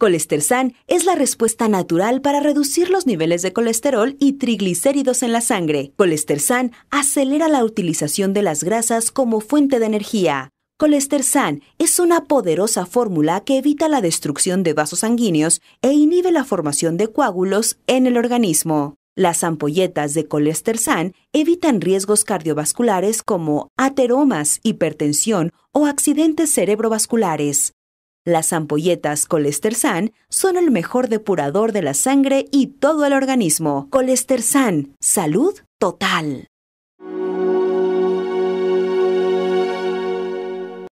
Colestersan es la respuesta natural para reducir los niveles de colesterol y triglicéridos en la sangre. Colestersan acelera la utilización de las grasas como fuente de energía. Colestersan es una poderosa fórmula que evita la destrucción de vasos sanguíneos e inhibe la formación de coágulos en el organismo. Las ampolletas de colestersan evitan riesgos cardiovasculares como ateromas, hipertensión o accidentes cerebrovasculares. Las ampolletas Colestersan son el mejor depurador de la sangre y todo el organismo. Colestersan, salud total.